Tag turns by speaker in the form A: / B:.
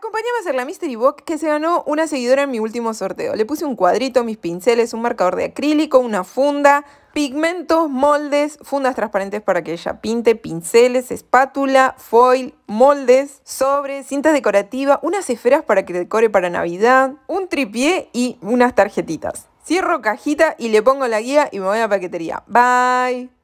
A: Acompáñame a hacer la Mystery Box que se ganó una seguidora en mi último sorteo. Le puse un cuadrito, mis pinceles, un marcador de acrílico, una funda, pigmentos, moldes, fundas transparentes para que ella pinte, pinceles, espátula, foil, moldes, sobre, cinta decorativa, unas esferas para que decore para Navidad, un tripié y unas tarjetitas. Cierro cajita y le pongo la guía y me voy a paquetería. Bye.